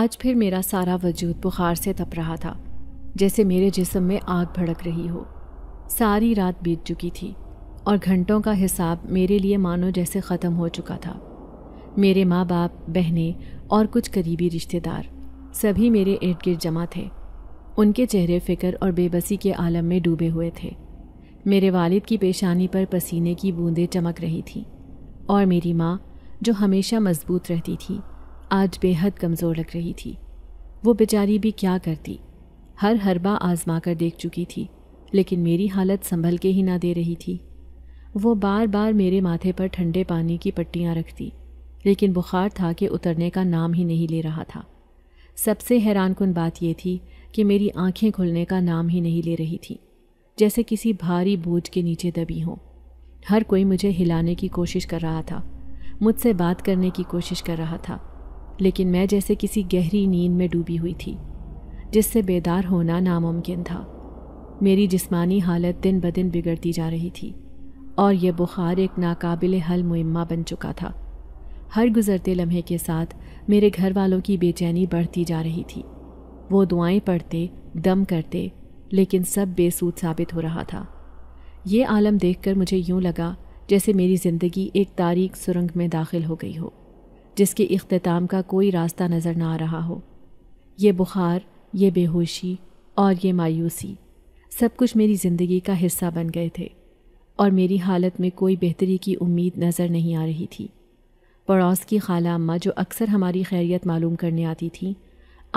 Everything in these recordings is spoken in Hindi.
आज फिर मेरा सारा वजूद बुखार से तप रहा था जैसे मेरे जिसम में आग भड़क रही हो सारी रात बीत चुकी थी और घंटों का हिसाब मेरे लिए मानो जैसे ख़त्म हो चुका था मेरे माँ बाप बहनें और कुछ करीबी रिश्तेदार सभी मेरे इर्द गिर्द जमा थे उनके चेहरे फ़िक्र और बेबसी के आलम में डूबे हुए थे मेरे वालिद की पेशानी पर पसीने की बूंदें चमक रही थी और मेरी माँ जो हमेशा मजबूत रहती थी आज बेहद कमज़ोर लग रही थी वो बेचारी भी क्या करती हर हरबा आजमा कर देख चुकी थी लेकिन मेरी हालत संभल के ही ना दे रही थी वो बार बार मेरे माथे पर ठंडे पानी की पट्टियाँ रखती लेकिन बुखार था कि उतरने का नाम ही नहीं ले रहा था सबसे हैरान कन बात यह थी कि मेरी आंखें खुलने का नाम ही नहीं ले रही थी जैसे किसी भारी बोझ के नीचे दबी हों हर कोई मुझे हिलाने की कोशिश कर रहा था मुझसे बात करने की कोशिश कर रहा था लेकिन मैं जैसे किसी गहरी नींद में डूबी हुई थी जिससे बेदार होना नामुमकिन था मेरी जिस्मानी हालत दिन ब दिन बिगड़ती जा रही थी और यह बुखार एक नाकाबिल हल मुइम्मा बन चुका था हर गुज़रते लम्हे के साथ मेरे घर वालों की बेचैनी बढ़ती जा रही थी वो दुआएं पढ़ते दम करते लेकिन सब बेसूद साबित हो रहा था ये आलम देखकर मुझे यूं लगा जैसे मेरी ज़िंदगी एक तारीख सुरंग में दाखिल हो गई हो जिसके अख्ताम का कोई रास्ता नज़र ना आ रहा हो ये बुखार ये बेहोशी और ये मायूसी सब कुछ मेरी ज़िंदगी का हिस्सा बन गए थे और मेरी हालत में कोई बेहतरी की उम्मीद नज़र नहीं आ रही थी पड़ोस की खाला अम्मा जो अक्सर हमारी खैरियत मालूम करने आती थीं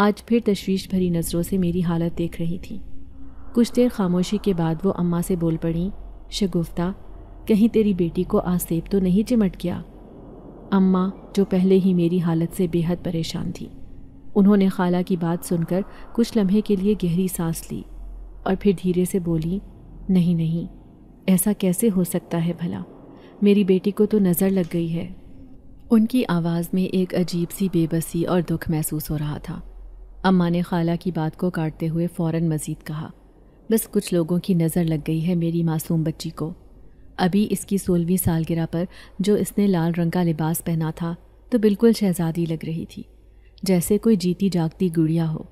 आज फिर तशवीश भरी नज़रों से मेरी हालत देख रही थी कुछ देर खामोशी के बाद वो अम्मा से बोल पड़ी शगुफ्ता कहीं तेरी बेटी को आसेब तो नहीं चिमट गया अम्मा जो पहले ही मेरी हालत से बेहद परेशान थी उन्होंने खाला की बात सुनकर कुछ लम्हे के लिए गहरी सांस ली और फिर धीरे से बोली नहीं नहीं ऐसा कैसे हो सकता है भला मेरी बेटी को तो नज़र लग गई है उनकी आवाज़ में एक अजीब सी बेबसी और दुख महसूस हो रहा था अम्मा ने खाला की बात को काटते हुए फ़ौर मज़ीद कहा बस कुछ लोगों की नज़र लग गई है मेरी मासूम बच्ची को अभी इसकी सोलहवीं सालगिरह पर जो इसने लाल रंग का लिबास पहना था तो बिल्कुल शहजादी लग रही थी जैसे कोई जीती जागती गुड़िया हो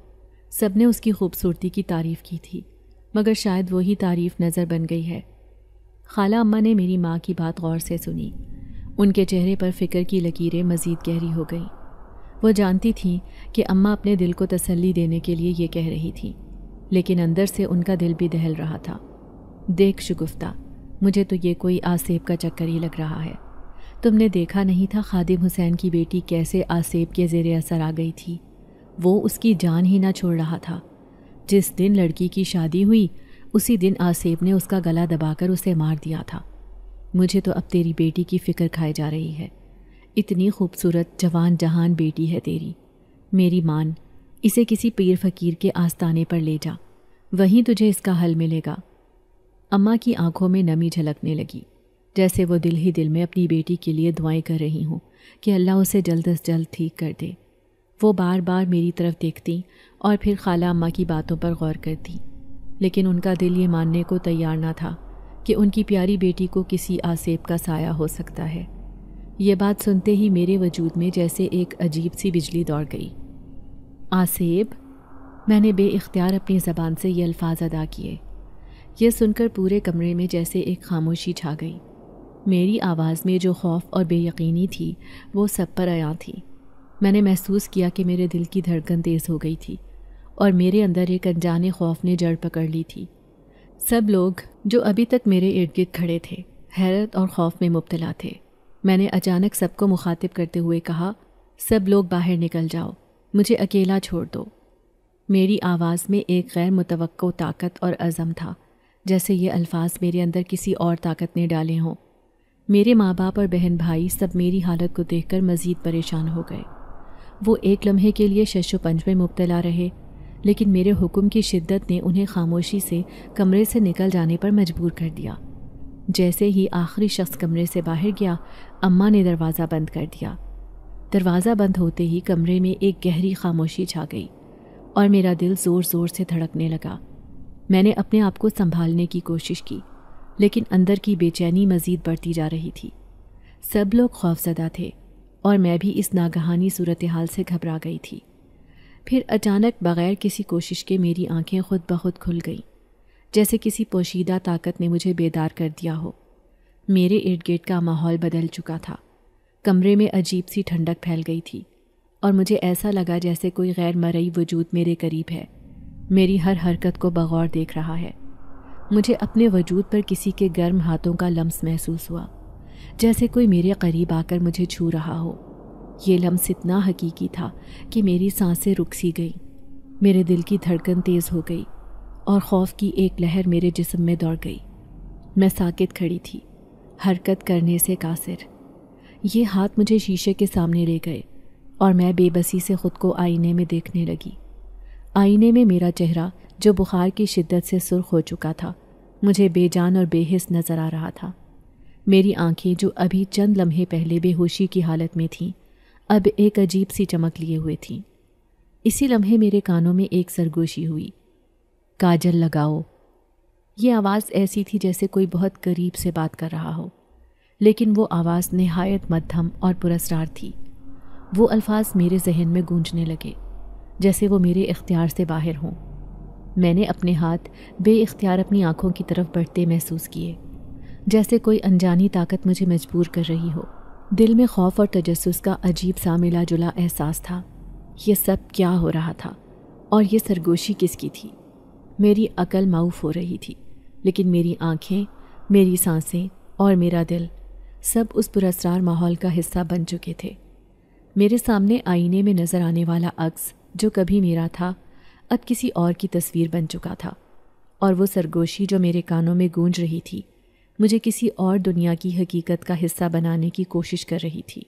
सब ने उसकी खूबसूरती की तारीफ़ की थी मगर शायद वही तारीफ़ नज़र बन गई है खाला अम्मा ने मेरी माँ की बात गौर से सुनी उनके चेहरे पर फ़िक्र की लकीरें मज़ीद गहरी हो गईं वो जानती थीं कि अम्मा अपने दिल को तसल्ली देने के लिए ये कह रही थी लेकिन अंदर से उनका दिल भी दहल रहा था देख शुगुफ्ता मुझे तो ये कोई आसेब का चक्कर ही लग रहा है तुमने देखा नहीं था खादिम हुसैन की बेटी कैसे आसेब के ज़ेर असर आ गई थी वो उसकी जान ही ना छोड़ रहा था जिस दिन लड़की की शादी हुई उसी दिन आसेब ने उसका गला दबाकर उसे मार दिया था मुझे तो अब तेरी बेटी की फ़िक्र खाई जा रही है इतनी खूबसूरत जवान जहान बेटी है तेरी मेरी मान इसे किसी पीर फकीर के आस्ताने पर ले जा वहीं तुझे इसका हल मिलेगा अम्मा की आंखों में नमी झलकने लगी जैसे वो दिल ही दिल में अपनी बेटी के लिए दुआएं कर रही हूँ कि अल्लाह उसे जल्द अज जल्द ठीक कर दे वो बार बार मेरी तरफ देखती और फिर खाला अम्मा की बातों पर गौर करती लेकिन उनका दिल ये मानने को तैयार ना था कि उनकी प्यारी बेटी को किसी आसेब का साया हो सकता है ये बात सुनते ही मेरे वजूद में जैसे एक अजीब सी बिजली दौड़ गई आसेब मैंने बे अपनी ज़बान से ये अल्फाज अदा किए यह सुनकर पूरे कमरे में जैसे एक खामोशी छा गई मेरी आवाज़ में जो खौफ और बेयकीनी थी वो सब पर आया थी मैंने महसूस किया कि मेरे दिल की धड़कन तेज़ हो गई थी और मेरे अंदर एक अनजाने खौफ ने जड़ पकड़ ली थी सब लोग जो अभी तक मेरे इर्द गिर्द खड़े थे हैरत और खौफ में मुबतला थे मैंने अचानक सबको मुखातिब करते हुए कहा सब लोग बाहर निकल जाओ मुझे अकेला छोड़ दो मेरी आवाज़ में एक गैर मुतवक्को ताकत और अज़म था जैसे ये अल्फाज मेरे अंदर किसी और ताकत ने डाले हों मेरे माँ बाप और बहन भाई सब मेरी हालत को देख कर मज़ीद परेशान हो गए वो एक लम्हे के लिए शशोपंज में मुबतला रहे लेकिन मेरे हुक्म की शिद्दत ने उन्हें खामोशी से कमरे से निकल जाने पर मजबूर कर दिया जैसे ही आखिरी शख्स कमरे से बाहर गया अम्मा ने दरवाज़ा बंद कर दिया दरवाज़ा बंद होते ही कमरे में एक गहरी खामोशी छा गई और मेरा दिल ज़ोर ज़ोर से धड़कने लगा मैंने अपने आप को संभालने की कोशिश की लेकिन अंदर की बेचैनी मज़ीद बढ़ती जा रही थी सब लोग खौफजदा थे और मैं भी इस नागहानी सूरत हाल से घबरा गई थी फिर अचानक बग़ैर किसी कोशिश के मेरी आंखें खुद ब खुद खुल गईं जैसे किसी पोशीदा ताकत ने मुझे बेदार कर दिया हो मेरे इर्द गिर्द का माहौल बदल चुका था कमरे में अजीब सी ठंडक फैल गई थी और मुझे ऐसा लगा जैसे कोई गैर मरई वजूद मेरे करीब है मेरी हर हरकत को बगौर देख रहा है मुझे अपने वजूद पर किसी के गर्म हाथों का लम्स महसूस हुआ जैसे कोई मेरे करीब आकर मुझे छू रहा हो ये लम्स इतना हकीकी था कि मेरी सांसें रुक सी गई मेरे दिल की धड़कन तेज़ हो गई और खौफ की एक लहर मेरे जिस्म में दौड़ गई मैं साकित खड़ी थी हरकत करने से कासिर ये हाथ मुझे शीशे के सामने ले गए और मैं बेबसी से ख़ुद को आईने में देखने लगी आईने में मेरा चेहरा जो बुखार की शिद्दत से सुर्ख हो चुका था मुझे बेजान और बेहिस नज़र आ रहा था मेरी आंखें जो अभी चंद लम्हे पहले बेहोशी की हालत में थीं अब एक अजीब सी चमक लिए हुए थीं इसी लम्हे मेरे कानों में एक सरगोशी हुई काजल लगाओ ये आवाज़ ऐसी थी जैसे कोई बहुत करीब से बात कर रहा हो लेकिन वो आवाज़ नहायत मध्यम और पुरस्ार थी वो अल्फाज मेरे जहन में गूंजने लगे जैसे वो मेरे इख्तियार से बाहर हों मैंने अपने हाथ बे इख्तियार अपनी आँखों की तरफ बढ़ते महसूस किए जैसे कोई अनजानी ताकत मुझे मजबूर कर रही हो दिल में खौफ और तजस का अजीब सा मिला जुला एहसास था यह सब क्या हो रहा था और ये सरगोशी किसकी थी मेरी अकल माउफ हो रही थी लेकिन मेरी आँखें मेरी सांसें और मेरा दिल सब उस पुरस्ार माहौल का हिस्सा बन चुके थे मेरे सामने आईने में नज़र आने वाला अक्स जो कभी मेरा था अब किसी और की तस्वीर बन चुका था और वो सरगोशी जो मेरे कानों में गूंज रही थी मुझे किसी और दुनिया की हकीकत का हिस्सा बनाने की कोशिश कर रही थी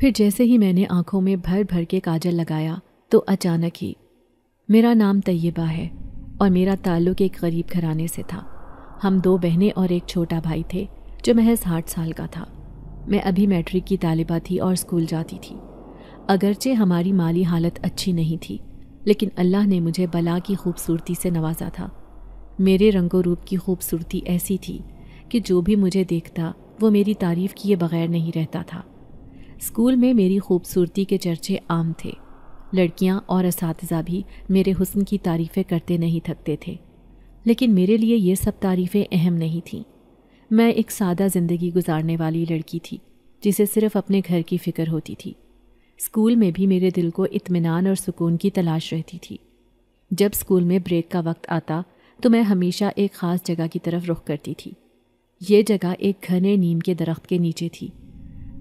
फिर जैसे ही मैंने आंखों में भर भर के काजल लगाया तो अचानक ही मेरा नाम तय्यबा है और मेरा ताल्लुक एक गरीब घराने से था हम दो बहनें और एक छोटा भाई थे जो महज आठ साल का था मैं अभी मैट्रिक की तालिबा थी और स्कूल जाती थी अगरचे हमारी माली हालत अच्छी नहीं थी लेकिन अल्लाह ने मुझे बला की खूबसूरती से नवाजा था मेरे रंगो रूप की खूबसूरती ऐसी थी कि जो भी मुझे देखता वो मेरी तारीफ़ किए बगैर नहीं रहता था स्कूल में मेरी खूबसूरती के चर्चे आम थे लड़कियां और इस भी मेरे हुसन की तारीफ़ें करते नहीं थकते थे लेकिन मेरे लिए ये सब तारीफ़ें अहम नहीं थीं मैं एक सादा ज़िंदगी गुजारने वाली लड़की थी जिसे सिर्फ अपने घर की फ़िक्र होती थी स्कूल में भी मेरे दिल को इत्मीनान और सुकून की तलाश रहती थी जब स्कूल में ब्रेक का वक्त आता तो मैं हमेशा एक ख़ास जगह की तरफ रुख करती थी ये जगह एक घने नीम के दरख्त के नीचे थी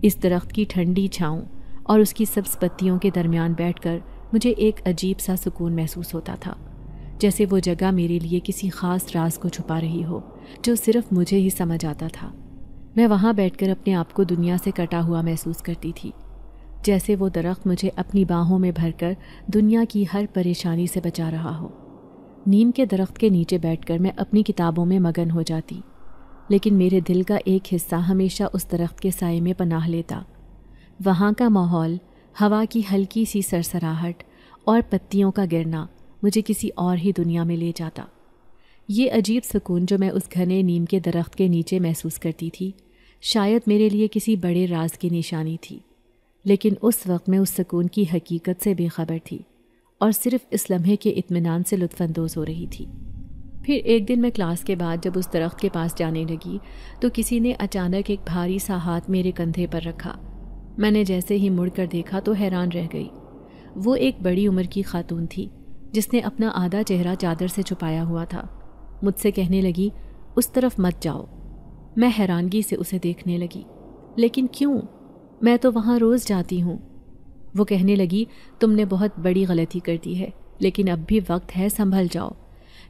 इस दरख्त की ठंडी छाँव और उसकी सब्स पत्तियों के दरमियान बैठकर मुझे एक अजीब सा सुकून महसूस होता था जैसे वो जगह मेरे लिए किसी ख़ास राज को छुपा रही हो जो सिर्फ मुझे ही समझ आता था मैं वहाँ बैठकर अपने आप को दुनिया से कटा हुआ महसूस करती थी जैसे वो दरख्त मुझे अपनी बाहों में भरकर दुनिया की हर परेशानी से बचा रहा हो नीम के दरख्त के नीचे बैठकर मैं अपनी किताबों में मगन हो जाती लेकिन मेरे दिल का एक हिस्सा हमेशा उस दरख्त के साय में पनाह लेता वहाँ का माहौल हवा की हल्की सी सरसराहट और पत्तियों का गिरना मुझे किसी और ही दुनिया में ले जाता ये अजीब सुकून जो मैं उस घने नीम के दरख्त के नीचे महसूस करती थी शायद मेरे लिए किसी बड़े राज की निशानी थी लेकिन उस वक्त मैं उस सुकून की हकीकत से बेखबर थी और सिर्फ इस लम्हे के इतमान से लुफानंदोज़ हो रही थी फिर एक दिन मैं क्लास के बाद जब उस दरख्त के पास जाने लगी तो किसी ने अचानक एक भारी सा हाथ मेरे कंधे पर रखा मैंने जैसे ही मुड़कर देखा तो हैरान रह गई वो एक बड़ी उम्र की खातून थी जिसने अपना आधा चेहरा चादर से छुपाया हुआ था मुझसे कहने लगी उस तरफ मत जाओ मैं हैरानगी से उसे देखने लगी लेकिन क्यों मैं तो वहाँ रोज़ जाती हूँ वो कहने लगी तुमने बहुत बड़ी गलती कर दी है लेकिन अब भी वक्त है संभल जाओ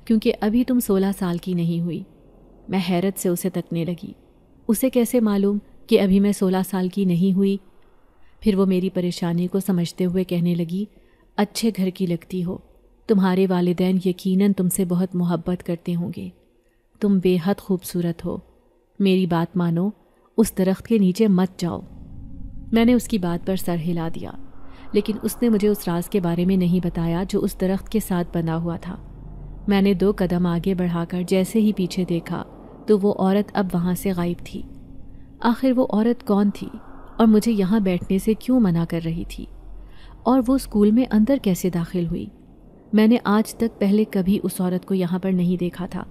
क्योंकि अभी तुम सोलह साल की नहीं हुई मैं हैरत से उसे तकने लगी उसे कैसे मालूम कि अभी मैं सोलह साल की नहीं हुई फिर वो मेरी परेशानी को समझते हुए कहने लगी अच्छे घर की लगती हो तुम्हारे वालदेन यकीनन तुमसे बहुत मोहब्बत करते होंगे तुम बेहद खूबसूरत हो मेरी बात मानो उस दरख्त के नीचे मत जाओ मैंने उसकी बात पर सर हिला दिया लेकिन उसने मुझे उस राज के बारे में नहीं बताया जो उस दरख्त के साथ बना हुआ था मैंने दो कदम आगे बढ़ाकर जैसे ही पीछे देखा तो वो औरत अब वहाँ से गायब थी आखिर वो औरत कौन थी और मुझे यहाँ बैठने से क्यों मना कर रही थी और वो स्कूल में अंदर कैसे दाखिल हुई मैंने आज तक पहले कभी उस औरत को यहाँ पर नहीं देखा था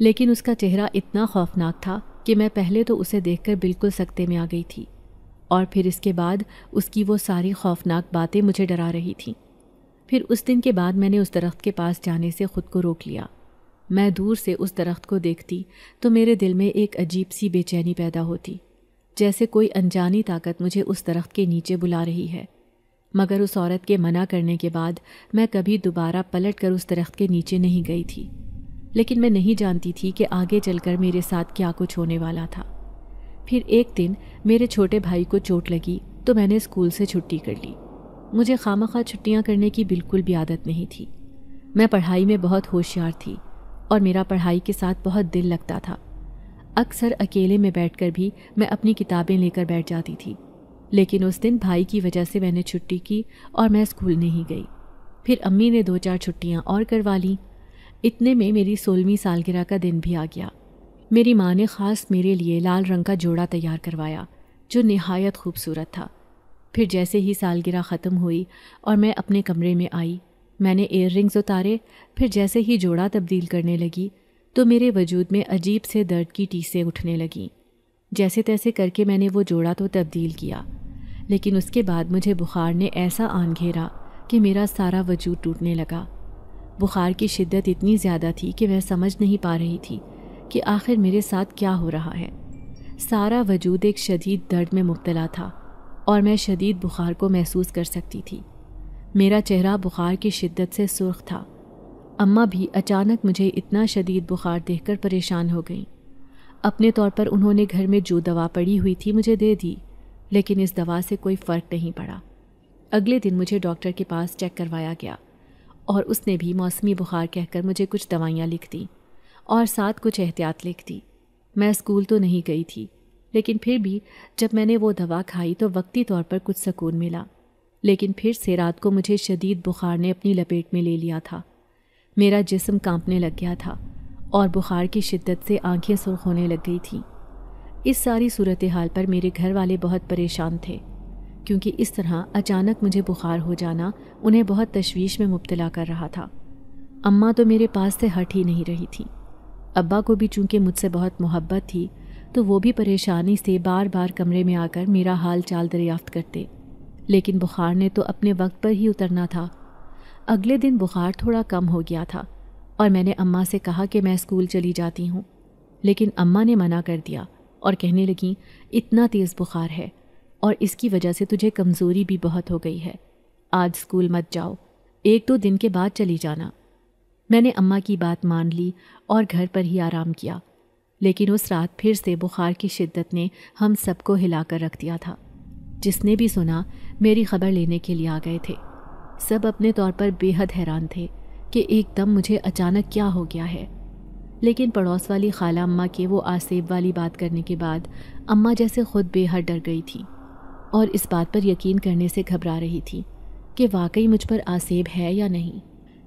लेकिन उसका चेहरा इतना खौफनाक था कि मैं पहले तो उसे देखकर बिल्कुल सकते में आ गई थी और फिर इसके बाद उसकी वो सारी खौफनाक बातें मुझे डरा रही थीं फिर उस दिन के बाद मैंने उस दरख्त के पास जाने से ख़ुद को रोक लिया मैं दूर से उस दरख्त को देखती तो मेरे दिल में एक अजीब सी बेचैनी पैदा होती जैसे कोई अनजानी ताकत मुझे उस दरख्त के नीचे बुला रही है मगर उस औरत के मना करने के बाद मैं कभी दोबारा पलट कर उस दरख्त के नीचे नहीं गई थी लेकिन मैं नहीं जानती थी कि आगे चलकर मेरे साथ क्या कुछ होने वाला था फिर एक दिन मेरे छोटे भाई को चोट लगी तो मैंने स्कूल से छुट्टी कर ली मुझे खाम खा छुट्टियाँ करने की बिल्कुल भी आदत नहीं थी मैं पढ़ाई में बहुत होशियार थी और मेरा पढ़ाई के साथ बहुत दिल लगता था अक्सर अकेले में बैठकर भी मैं अपनी किताबें लेकर बैठ जाती थी लेकिन उस दिन भाई की वजह से मैंने छुट्टी की और मैं स्कूल नहीं गई फिर अम्मी ने दो चार छुट्टियाँ और करवा लीं इतने में मेरी सोलहवीं सालगिरह का दिन भी आ गया मेरी माँ ने ख़ास मेरे लिए लाल रंग का जोड़ा तैयार करवाया जो नहायत खूबसूरत था फिर जैसे ही सालगिरह ख़त्म हुई और मैं अपने कमरे में आई मैंने एयर रिंग्स उतारे फिर जैसे ही जोड़ा तब्दील करने लगी तो मेरे वजूद में अजीब से दर्द की टीसें उठने लगीं जैसे तैसे करके मैंने वो जोड़ा तो तब्दील किया लेकिन उसके बाद मुझे बुखार ने ऐसा आन घेरा कि मेरा सारा वजूद टूटने लगा बुखार की शिद्दत इतनी ज़्यादा थी कि मैं समझ नहीं पा रही थी कि आखिर मेरे साथ क्या हो रहा है सारा वजूद एक शदीद दर्द में मुबतला था और मैं शदीद बुखार को महसूस कर सकती थी मेरा चेहरा बुखार की शिद्दत से सुर्ख था अम्मा भी अचानक मुझे इतना शदीद बुखार देखकर परेशान हो गईं अपने तौर पर उन्होंने घर में जो दवा पड़ी हुई थी मुझे दे दी लेकिन इस दवा से कोई फ़र्क नहीं पड़ा अगले दिन मुझे डॉक्टर के पास चेक करवाया गया और उसने भी मौसमी बुखार कहकर मुझे कुछ दवाइयाँ लिख दीं और साथ कुछ एहतियात लिख दी मैं स्कूल तो नहीं गई थी लेकिन फिर भी जब मैंने वो दवा खाई तो वक्ती तौर पर कुछ सुकून मिला लेकिन फिर से रात को मुझे शदीद बुखार ने अपनी लपेट में ले लिया था मेरा जिस्म कांपने लग गया था और बुखार की शिद्दत से आंखें सुर्ख होने लग गई थीं इस सारी सूरत हाल पर मेरे घर वाले बहुत परेशान थे क्योंकि इस तरह अचानक मुझे बुखार हो जाना उन्हें बहुत तशवीश में मुबतला कर रहा था अम्मा तो मेरे पास से हट ही नहीं रही थी अब्बा को भी चूंकि मुझसे बहुत मोहब्बत थी तो वो भी परेशानी से बार बार कमरे में आकर मेरा हाल चाल दरियाफ्त करते लेकिन बुखार ने तो अपने वक्त पर ही उतरना था अगले दिन बुखार थोड़ा कम हो गया था और मैंने अम्मा से कहा कि मैं स्कूल चली जाती हूँ लेकिन अम्मा ने मना कर दिया और कहने लगी इतना तेज़ बुखार है और इसकी वजह से तुझे कमज़ोरी भी बहुत हो गई है आज स्कूल मत जाओ एक दो दिन के बाद चली जाना मैंने अम्मा की बात मान ली और घर पर ही आराम किया लेकिन उस रात फिर से बुखार की शिद्दत ने हम सबको हिलाकर रख दिया था जिसने भी सुना मेरी खबर लेने के लिए आ गए थे सब अपने तौर पर बेहद हैरान थे कि एकदम मुझे अचानक क्या हो गया है लेकिन पड़ोस वाली खाला अम्मा के वो आसेब वाली बात करने के बाद अम्मा जैसे खुद बेहद डर गई थी और इस बात पर यकीन करने से घबरा रही थी कि वाकई मुझ पर आसेब है या नहीं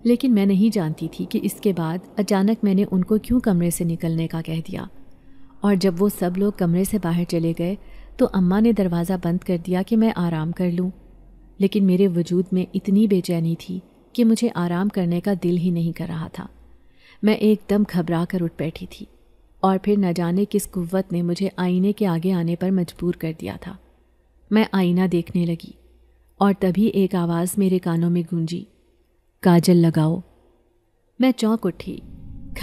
लेकिन मैं नहीं जानती थी कि इसके बाद अचानक मैंने उनको क्यों कमरे से निकलने का कह दिया और जब वो सब लोग कमरे से बाहर चले गए तो अम्मा ने दरवाज़ा बंद कर दिया कि मैं आराम कर लूँ लेकिन मेरे वजूद में इतनी बेचैनी थी कि मुझे आराम करने का दिल ही नहीं कर रहा था मैं एकदम घबरा कर उठ बैठी थी और फिर न जाने किस कुत ने मुझे आईने के आगे आने पर मजबूर कर दिया था मैं आईना देखने लगी और तभी एक आवाज़ मेरे कानों में गूंजी काजल लगाओ मैं चौंक उठी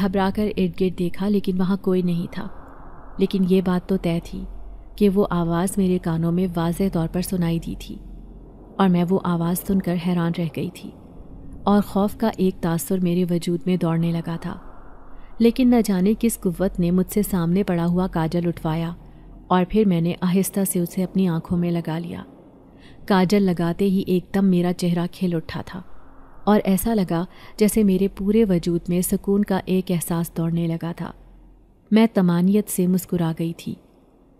घबरा कर इर्द गिर्द देखा लेकिन वहाँ कोई नहीं था लेकिन ये बात तो तय थी कि वो आवाज़ मेरे कानों में वाज तौर पर सुनाई दी थी और मैं वो आवाज़ सुनकर हैरान रह गई थी और खौफ का एक तासर मेरे वजूद में दौड़ने लगा था लेकिन न जाने किस कुत ने मुझसे सामने पड़ा हुआ काजल उठवाया और फिर मैंने आहिस्ता से उसे अपनी आंखों में लगा लिया काजल लगाते ही एकदम मेरा चेहरा खिल उठा था और ऐसा लगा जैसे मेरे पूरे वजूद में सुकून का एक एहसास दौड़ने लगा था मैं तमानियत से मुस्कुरा गई थी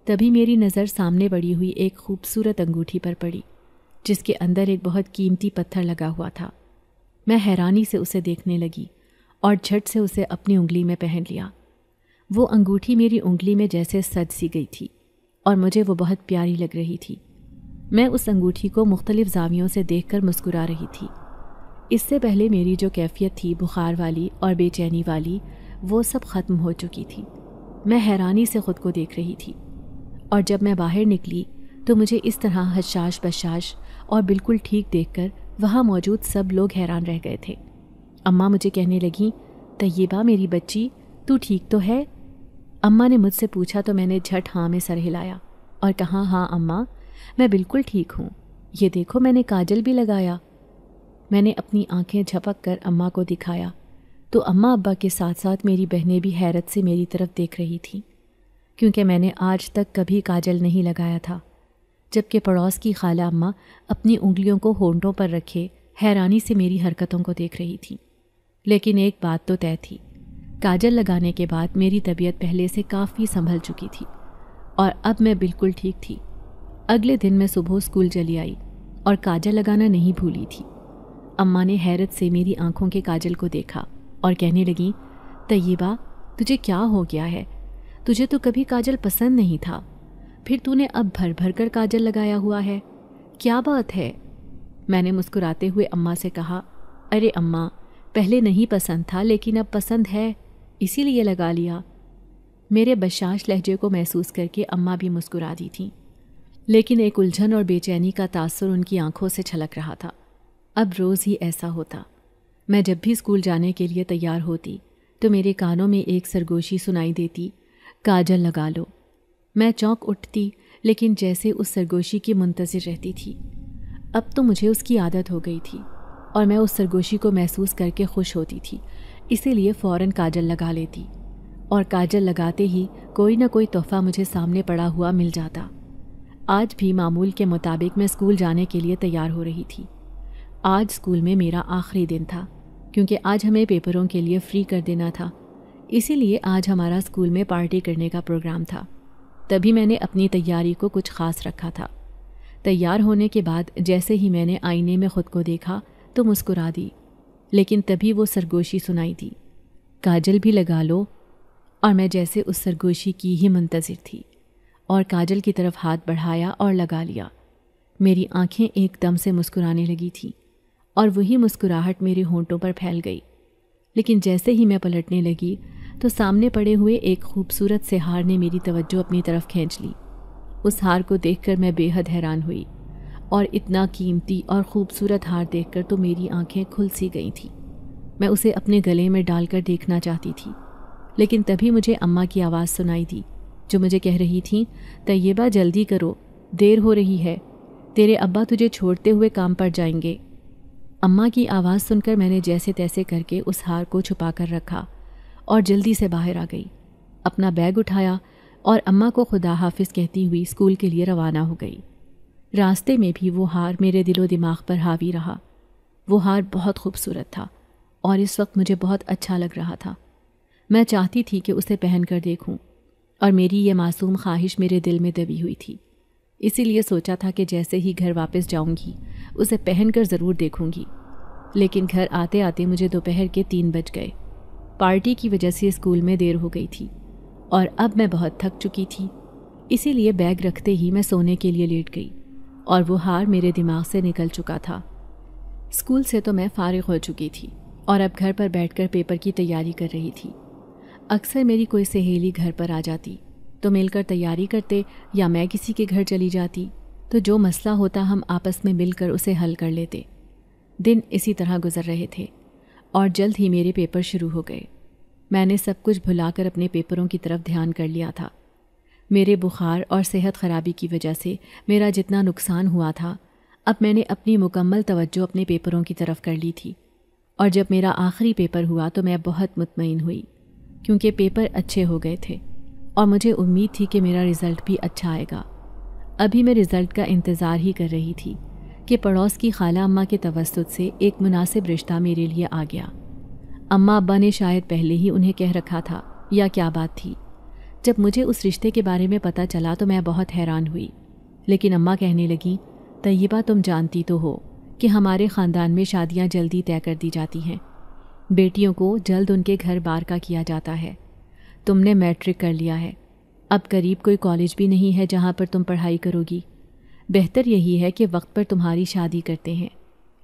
तभी मेरी नज़र सामने बड़ी हुई एक खूबसूरत अंगूठी पर पड़ी जिसके अंदर एक बहुत कीमती पत्थर लगा हुआ था मैं हैरानी से उसे देखने लगी और झट से उसे अपनी उंगली में पहन लिया वो अंगूठी मेरी उंगली में जैसे सज सी गई थी और मुझे वो बहुत प्यारी लग रही थी मैं उस अंगूठी को मुख्तलिफ़ जावियों से देख कर मुस्कुरा रही थी इससे पहले मेरी जो कैफियत थी बुखार वाली और बेचैनी वाली वो सब ख़त्म हो चुकी थी मैं हैरानी से ख़ुद को देख रही थी और जब मैं बाहर निकली तो मुझे इस तरह हशाश बशाश और बिल्कुल ठीक देखकर वहाँ मौजूद सब लोग हैरान रह गए थे अम्मा मुझे कहने लगी तयबा मेरी बच्ची तू ठीक तो है अम्मा ने मुझसे पूछा तो मैंने झट हाँ में सर हिलाया और कहा हाँ अम्मा मैं बिल्कुल ठीक हूँ ये देखो मैंने काजल भी लगाया मैंने अपनी आंखें झपक कर अम्मा को दिखाया तो अम्मा अब्बा के साथ साथ मेरी बहनें भी हैरत से मेरी तरफ़ देख रही थीं क्योंकि मैंने आज तक कभी काजल नहीं लगाया था जबकि पड़ोस की खाला अम्मा अपनी उंगलियों को होंठों पर रखे हैरानी से मेरी हरकतों को देख रही थी लेकिन एक बात तो तय थी काजल लगाने के बाद मेरी तबीयत पहले से काफ़ी संभल चुकी थी और अब मैं बिल्कुल ठीक थी अगले दिन मैं सुबह स्कूल चली आई और काजल लगाना नहीं भूली थी अम्मा ने हैरत से मेरी आंखों के काजल को देखा और कहने लगी तय्यबा तुझे क्या हो गया है तुझे तो कभी काजल पसंद नहीं था फिर तूने अब भर भर कर काजल लगाया हुआ है क्या बात है मैंने मुस्कुराते हुए अम्मा से कहा अरे अम्मा पहले नहीं पसंद था लेकिन अब पसंद है इसीलिए लगा लिया मेरे बशाश लहजे को महसूस करके अम्मा भी मुस्कुरा दी थीं लेकिन एक उलझन और बेचैनी का तासर उनकी आंखों से छलक रहा था अब रोज़ ही ऐसा होता मैं जब भी स्कूल जाने के लिए तैयार होती तो मेरे कानों में एक सरगोशी सुनाई देती काजल लगा लो मैं चौंक उठती लेकिन जैसे उस सरगोशी की मुंतज़र रहती थी अब तो मुझे उसकी आदत हो गई थी और मैं उस सरगोशी को महसूस करके खुश होती थी इसीलिए फ़ौर काजल लगा लेती और काजल लगाते ही कोई ना कोई तोहफ़ा मुझे सामने पड़ा हुआ मिल जाता आज भी मामूल के मुताबिक मैं स्कूल जाने के लिए तैयार हो रही थी आज स्कूल में मेरा आखिरी दिन था क्योंकि आज हमें पेपरों के लिए फ्री कर देना था इसीलिए आज हमारा स्कूल में पार्टी करने का प्रोग्राम था तभी मैंने अपनी तैयारी को कुछ ख़ास रखा था तैयार होने के बाद जैसे ही मैंने आईने में ख़ुद को देखा तो मुस्कुरा दी लेकिन तभी वो सरगोशी सुनाई दी काजल भी लगा लो और मैं जैसे उस सरगोशी की ही मंतज़र थी और काजल की तरफ हाथ बढ़ाया और लगा लिया मेरी आंखें एकदम से मुस्कुराने लगी थीं और वही मुस्कुराहट मेरे होंठों पर फैल गई लेकिन जैसे ही मैं पलटने लगी तो सामने पड़े हुए एक खूबसूरत से हार ने मेरी तवज्जो अपनी तरफ खींच ली उस हार को देखकर मैं बेहद हैरान हुई और इतना कीमती और ख़ूबसूरत हार देखकर तो मेरी आंखें खुल सी गई थी मैं उसे अपने गले में डालकर देखना चाहती थी लेकिन तभी मुझे अम्मा की आवाज़ सुनाई दी जो मुझे कह रही थी तय्यबा जल्दी करो देर हो रही है तेरे अब्बा तुझे छोड़ते हुए काम पर जाएंगे अम्मा की आवाज़ सुनकर मैंने जैसे तैसे करके उस हार को छुपा कर रखा और जल्दी से बाहर आ गई अपना बैग उठाया और अम्मा को खुदा हाफिज कहती हुई स्कूल के लिए रवाना हो गई रास्ते में भी वो हार मेरे दिलो दिमाग पर हावी रहा वो हार बहुत खूबसूरत था और इस वक्त मुझे बहुत अच्छा लग रहा था मैं चाहती थी कि उसे पहन कर देखूं और मेरी ये मासूम ख्वाहिश मेरे दिल में दबी हुई थी इसीलिए सोचा था कि जैसे ही घर वापस जाऊंगी उसे पहन कर ज़रूर देखूंगी लेकिन घर आते आते मुझे दोपहर के तीन बज गए पार्टी की वजह से स्कूल में देर हो गई थी और अब मैं बहुत थक चुकी थी इसीलिए बैग रखते ही मैं सोने के लिए लेट गई और वो हार मेरे दिमाग से निकल चुका था स्कूल से तो मैं फारिग हो चुकी थी और अब घर पर बैठकर पेपर की तैयारी कर रही थी अक्सर मेरी कोई सहेली घर पर आ जाती तो मिलकर तैयारी करते या मैं किसी के घर चली जाती तो जो मसला होता हम आपस में मिलकर उसे हल कर लेते दिन इसी तरह गुजर रहे थे और जल्द ही मेरे पेपर शुरू हो गए मैंने सब कुछ भुलाकर अपने पेपरों की तरफ ध्यान कर लिया था मेरे बुखार और सेहत ख़राबी की वजह से मेरा जितना नुकसान हुआ था अब मैंने अपनी मुकम्मल तवज्जो अपने पेपरों की तरफ कर ली थी और जब मेरा आखिरी पेपर हुआ तो मैं बहुत मुतमिन हुई क्योंकि पेपर अच्छे हो गए थे और मुझे उम्मीद थी कि मेरा रिज़ल्ट भी अच्छा आएगा अभी मैं रिज़ल्ट का इंतज़ार ही कर रही थी कि पड़ोस की खाला अम्मा के तवसत से एक मुनासिब रिश्ता मेरे लिए आ गया अम्मा अब्बा ने शायद पहले ही उन्हें कह रखा था या क्या बात थी जब मुझे उस रिश्ते के बारे में पता चला तो मैं बहुत हैरान हुई लेकिन अम्मा कहने लगी तयबा तुम जानती तो हो कि हमारे ख़ानदान में शादियाँ जल्दी तय कर दी जाती हैं बेटियों को जल्द उनके घर बार का किया जाता है तुमने मैट्रिक कर लिया है अब करीब कोई कॉलेज भी नहीं है जहाँ पर तुम पढ़ाई करोगी बेहतर यही है कि वक्त पर तुम्हारी शादी करते हैं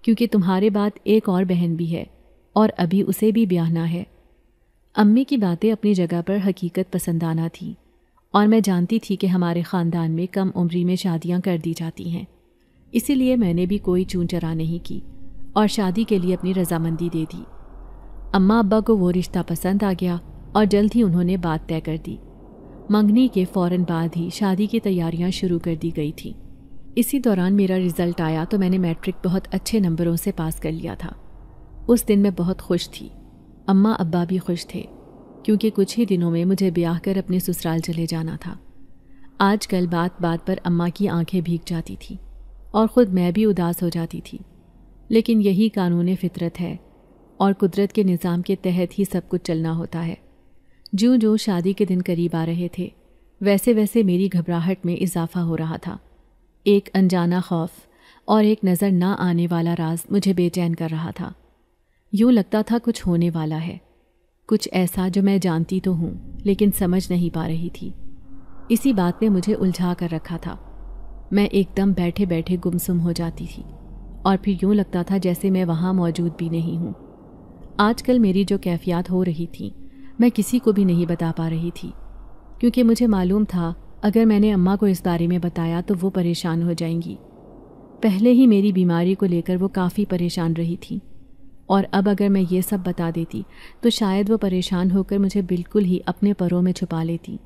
क्योंकि तुम्हारे बाद एक और बहन भी है और अभी उसे भी ब्याहना है अम्मी की बातें अपनी जगह पर हकीकत पसंद आना थी और मैं जानती थी कि हमारे ख़ानदान में कम उम्री में शादियाँ कर दी जाती हैं इसीलिए मैंने भी कोई चूं चरा नहीं की और शादी के लिए अपनी रजामंदी दे दी अम्मा अब्बा को वो रिश्ता पसंद आ गया और जल्द ही उन्होंने बात तय कर दी मंगनी के फौरन बाद ही शादी की तैयारियां शुरू कर दी गई थी इसी दौरान मेरा रिजल्ट आया तो मैंने मैट्रिक बहुत अच्छे नंबरों से पास कर लिया था उस दिन मैं बहुत खुश थी अम्मा अब्बा भी खुश थे क्योंकि कुछ ही दिनों में मुझे ब्याह कर अपने ससुराल चले जाना था आजकल बात बात पर अम्मा की आंखें भीग जाती थी और ख़ुद मैं भी उदास हो जाती थी लेकिन यही कानून फितरत है और कुदरत के निज़ाम के तहत ही सब कुछ चलना होता है ज्यों ज्यों शादी के दिन करीब आ रहे थे वैसे वैसे मेरी घबराहट में इजाफा हो रहा था एक अनजाना खौफ और एक नज़र ना आने वाला राज मुझे बेचैन कर रहा था यूँ लगता था कुछ होने वाला है कुछ ऐसा जो मैं जानती तो हूँ लेकिन समझ नहीं पा रही थी इसी बात ने मुझे उलझा कर रखा था मैं एकदम बैठे बैठे गुमसुम हो जाती थी और फिर यूँ लगता था जैसे मैं वहाँ मौजूद भी नहीं हूँ आजकल मेरी जो कैफियत हो रही थी मैं किसी को भी नहीं बता पा रही थी क्योंकि मुझे मालूम था अगर मैंने अम्मा को इस बारे में बताया तो वो परेशान हो जाएंगी पहले ही मेरी बीमारी को लेकर वो काफ़ी परेशान रही थी और अब अगर मैं ये सब बता देती तो शायद वो परेशान होकर मुझे बिल्कुल ही अपने परों में छुपा लेती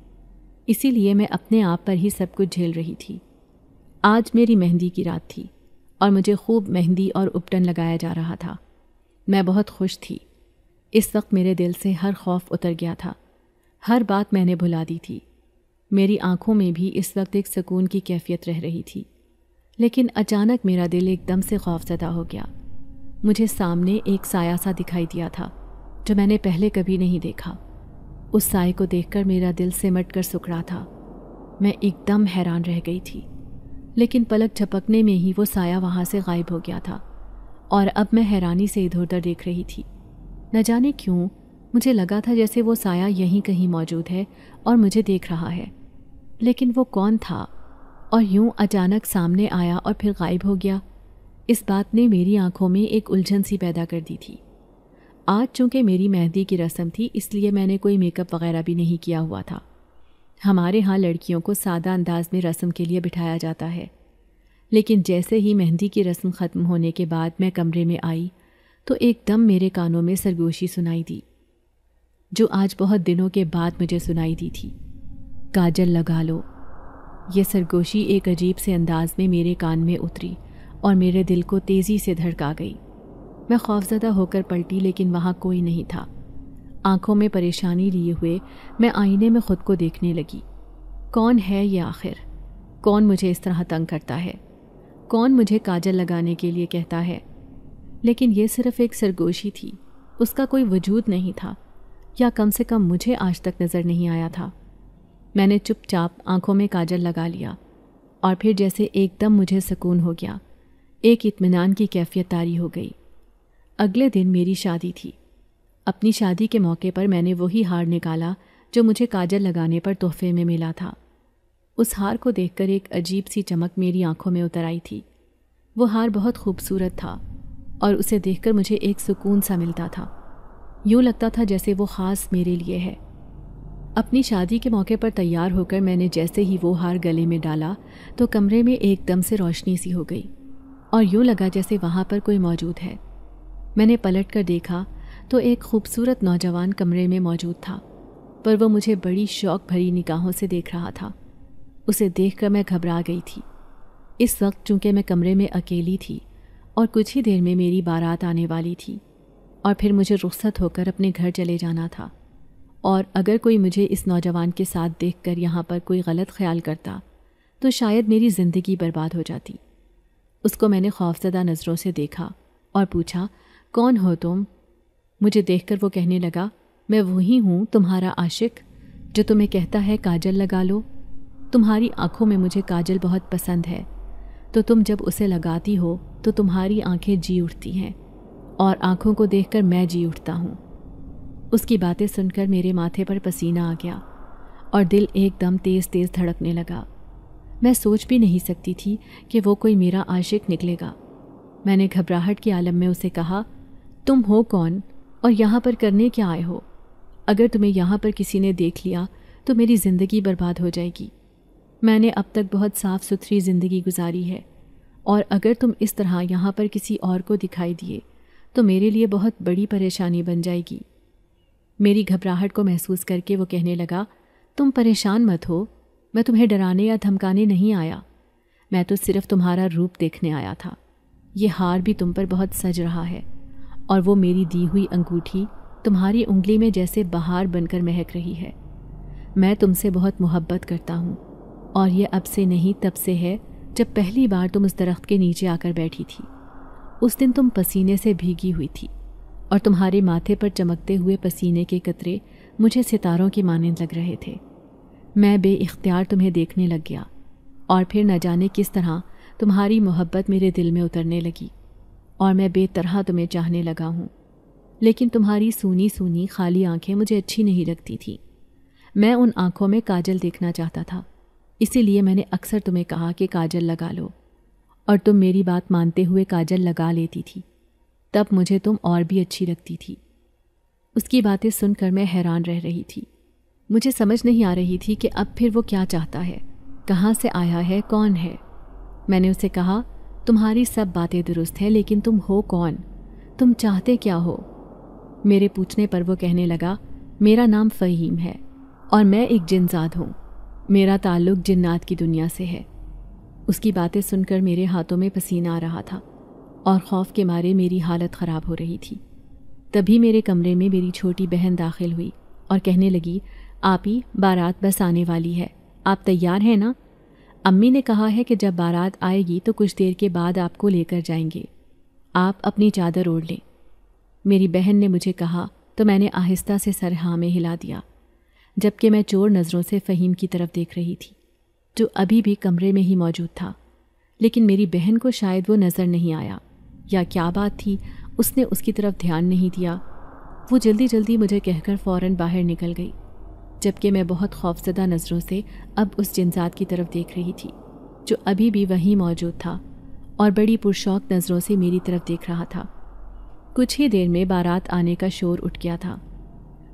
इसीलिए मैं अपने आप पर ही सब कुछ झेल रही थी आज मेरी मेहंदी की रात थी और मुझे खूब मेहंदी और उपटन लगाया जा रहा था मैं बहुत खुश थी इस वक्त मेरे दिल से हर खौफ उतर गया था हर बात मैंने भुला दी थी मेरी आंखों में भी इस वक्त एक सुकून की कैफियत रह रही थी लेकिन अचानक मेरा दिल एकदम से खौफजदा हो गया मुझे सामने एक साया सा दिखाई दिया था जो मैंने पहले कभी नहीं देखा उस साय को देखकर मेरा दिल सिमट कर सुखड़ा था मैं एकदम हैरान रह गई थी लेकिन पलक झपकने में ही वो साया वहाँ से गायब हो गया था और अब मैं हैरानी से इधर उधर देख रही थी न जाने क्यों मुझे लगा था जैसे वो साया यहीं कहीं मौजूद है और मुझे देख रहा है लेकिन वो कौन था और यूं अचानक सामने आया और फिर गायब हो गया इस बात ने मेरी आंखों में एक उलझन सी पैदा कर दी थी आज चूँकि मेरी मेहंदी की रस्म थी इसलिए मैंने कोई मेकअप वगैरह भी नहीं किया हुआ था हमारे यहाँ लड़कियों को सादा अंदाज में रस्म के लिए बिठाया जाता है लेकिन जैसे ही मेहंदी की रस्म ख़त्म होने के बाद मैं कमरे में आई तो एकदम मेरे कानों में सरगोशी सुनाई दी जो आज बहुत दिनों के बाद मुझे सुनाई दी थी काजल लगा लो यह सरगोशी एक अजीब से अंदाज में मेरे कान में उतरी और मेरे दिल को तेज़ी से धड़का गई मैं खौफजदा होकर पलटी लेकिन वहाँ कोई नहीं था आंखों में परेशानी लिए हुए मैं आईने में ख़ुद को देखने लगी कौन है ये आखिर कौन मुझे इस तरह तंग करता है कौन मुझे काजल लगाने के लिए कहता है लेकिन यह सिर्फ एक सरगोशी थी उसका कोई वजूद नहीं था या कम से कम मुझे आज तक नज़र नहीं आया था मैंने चुपचाप आंखों में काजल लगा लिया और फिर जैसे एकदम मुझे सुकून हो गया एक इत्मीनान की कैफियत तारी हो गई अगले दिन मेरी शादी थी अपनी शादी के मौके पर मैंने वही हार निकाला जो मुझे काजल लगाने पर तोहफे में मिला था उस हार को देखकर एक अजीब सी चमक मेरी आंखों में उतर आई थी वो हार बहुत खूबसूरत था और उसे देखकर मुझे एक सुकून सा मिलता था यूँ लगता था जैसे वो ख़ास मेरे लिए है अपनी शादी के मौके पर तैयार होकर मैंने जैसे ही वो हार गले में डाला तो कमरे में एकदम से रोशनी सी हो गई और यूँ लगा जैसे वहाँ पर कोई मौजूद है मैंने पलट कर देखा तो एक खूबसूरत नौजवान कमरे में मौजूद था पर वह मुझे बड़ी शौक भरी निगाहों से देख रहा था उसे देखकर मैं घबरा गई थी इस वक्त चूंकि मैं कमरे में अकेली थी और कुछ ही देर में मेरी बारात आने वाली थी और फिर मुझे रुख्सत होकर अपने घर चले जाना था और अगर कोई मुझे इस नौजवान के साथ देख कर यहाँ पर कोई गलत ख्याल करता तो शायद मेरी ज़िंदगी बर्बाद हो जाती उसको मैंने खौफजदा नज़रों से देखा और पूछा कौन हो तुम मुझे देखकर वो कहने लगा मैं वही हूँ तुम्हारा आशिक जो तुम्हें कहता है काजल लगा लो तुम्हारी आँखों में मुझे काजल बहुत पसंद है तो तुम जब उसे लगाती हो तो तुम्हारी आंखें जी उठती हैं और आंखों को देखकर मैं जी उठता हूँ उसकी बातें सुनकर मेरे माथे पर पसीना आ गया और दिल एकदम तेज़ तेज़ धड़कने लगा मैं सोच भी नहीं सकती थी कि वो कोई मेरा आशिक निकलेगा मैंने घबराहट के आलम में उसे कहा तुम हो कौन और यहाँ पर करने क्या आए हो अगर तुम्हें यहाँ पर किसी ने देख लिया तो मेरी ज़िंदगी बर्बाद हो जाएगी मैंने अब तक बहुत साफ़ सुथरी ज़िंदगी गुजारी है और अगर तुम इस तरह यहाँ पर किसी और को दिखाई दिए तो मेरे लिए बहुत बड़ी परेशानी बन जाएगी मेरी घबराहट को महसूस करके वो कहने लगा तुम परेशान मत हो मैं तुम्हें डराने या धमकाने नहीं आया मैं तो सिर्फ तुम्हारा रूप देखने आया था ये हार भी तुम पर बहुत सज रहा है और वो मेरी दी हुई अंगूठी तुम्हारी उंगली में जैसे बहार बनकर महक रही है मैं तुमसे बहुत मोहब्बत करता हूँ और यह अब से नहीं तब से है जब पहली बार तुम उस दरख्त के नीचे आकर बैठी थी उस दिन तुम पसीने से भीगी हुई थी और तुम्हारे माथे पर चमकते हुए पसीने के कतरे मुझे सितारों की मानंद लग रहे थे मैं बे इख्तियार तुम्हें देखने लग गया और फिर न जाने किस तरह तुम्हारी मोहब्बत मेरे दिल में उतरने लगी और मैं बेतरह तुम्हें चाहने लगा हूँ लेकिन तुम्हारी सूनी सूनी खाली आंखें मुझे अच्छी नहीं लगती थी मैं उन आंखों में काजल देखना चाहता था इसीलिए मैंने अक्सर तुम्हें कहा कि काजल लगा लो और तुम मेरी बात मानते हुए काजल लगा लेती थी तब मुझे तुम और भी अच्छी लगती थी उसकी बातें सुनकर मैं हैरान रह रही थी मुझे समझ नहीं आ रही थी कि अब फिर वो क्या चाहता है कहाँ से आया है कौन है मैंने उसे कहा तुम्हारी सब बातें दुरुस्त हैं लेकिन तुम हो कौन तुम चाहते क्या हो मेरे पूछने पर वो कहने लगा मेरा नाम फ़हीम है और मैं एक जिनजाद हूँ मेरा ताल्लुक़ जन्नात की दुनिया से है उसकी बातें सुनकर मेरे हाथों में पसीना आ रहा था और खौफ के मारे मेरी हालत ख़राब हो रही थी तभी मेरे कमरे में मेरी छोटी बहन दाखिल हुई और कहने लगी आप ही बारात बस आने वाली है आप तैयार हैं ना अम्मी ने कहा है कि जब बारात आएगी तो कुछ देर के बाद आपको लेकर जाएंगे आप अपनी चादर ओढ़ लें मेरी बहन ने मुझे कहा तो मैंने आहिस्ता से सर हाँ में हिला दिया जबकि मैं चोर नज़रों से फ़हीम की तरफ देख रही थी जो अभी भी कमरे में ही मौजूद था लेकिन मेरी बहन को शायद वो नज़र नहीं आया या क्या बात थी उसने उसकी तरफ ध्यान नहीं दिया वो जल्दी जल्दी मुझे कहकर फ़ौर बाहर निकल गई जबकि मैं बहुत खौफजदा नज़रों से अब उस जिनजात की तरफ देख रही थी जो अभी भी वहीं मौजूद था और बड़ी पुरशौक नज़रों से मेरी तरफ देख रहा था कुछ ही देर में बारात आने का शोर उठ गया था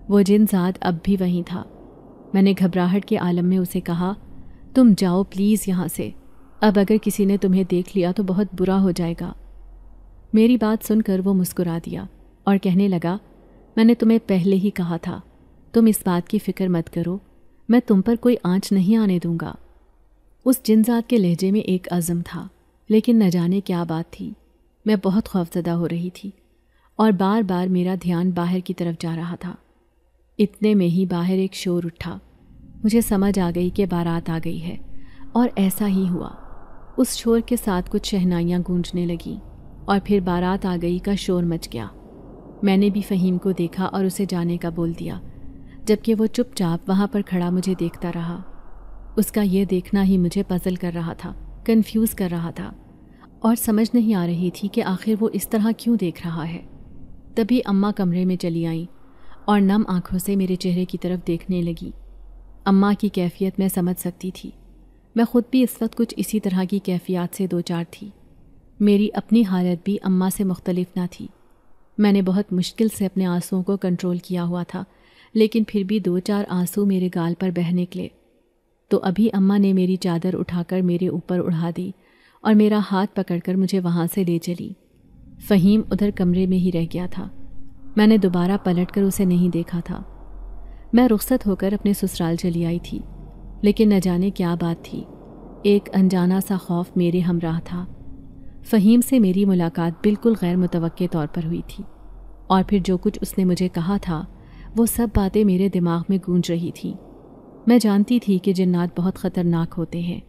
वो जिनजात अब भी वहीं था मैंने घबराहट के आलम में उसे कहा तुम जाओ प्लीज़ यहाँ से अब अगर किसी ने तुम्हें देख लिया तो बहुत बुरा हो जाएगा मेरी बात सुनकर वो मुस्कुरा दिया और कहने लगा मैंने तुम्हें पहले ही कहा था तुम इस बात की फ़िक्र मत करो मैं तुम पर कोई आँच नहीं आने दूंगा उस जिनजात के लहजे में एक अज़म था लेकिन न जाने क्या बात थी मैं बहुत खौफजदा हो रही थी और बार बार मेरा ध्यान बाहर की तरफ जा रहा था इतने में ही बाहर एक शोर उठा मुझे समझ आ गई कि बारात आ गई है और ऐसा ही हुआ उस शोर के साथ कुछ शहनाइयाँ गूंजने लगीं और फिर बारात आ गई का शोर मच गया मैंने भी फ़हीम को देखा और उसे जाने का बोल दिया जबकि वो चुपचाप वहाँ पर खड़ा मुझे देखता रहा उसका यह देखना ही मुझे पजल कर रहा था कंफ्यूज कर रहा था और समझ नहीं आ रही थी कि आखिर वो इस तरह क्यों देख रहा है तभी अम्मा कमरे में चली आईं और नम आंखों से मेरे चेहरे की तरफ देखने लगी अम्मा की कैफियत मैं समझ सकती थी मैं ख़ुद भी इस वक्त कुछ इसी तरह की कैफियत से दो चार थी मेरी अपनी हालत भी अम्मा से मुख्तलिफ ना थी मैंने बहुत मुश्किल से अपने आंसुओं को कंट्रोल किया हुआ था लेकिन फिर भी दो चार आंसू मेरे गाल पर बह निकले तो अभी अम्मा ने मेरी चादर उठाकर मेरे ऊपर उड़ा दी और मेरा हाथ पकड़कर मुझे वहाँ से ले चली फ़हीम उधर कमरे में ही रह गया था मैंने दोबारा पलटकर उसे नहीं देखा था मैं रुखसत होकर अपने ससुराल चली आई थी लेकिन न जाने क्या बात थी एक अनजाना सा खौफ मेरे हमराह था फ़हीम से मेरी मुलाकात बिल्कुल गैर मुतव तौर पर हुई थी और फिर जो कुछ उसने मुझे कहा था वो सब बातें मेरे दिमाग में गूंज रही थी मैं जानती थी कि जन्नात बहुत ख़तरनाक होते हैं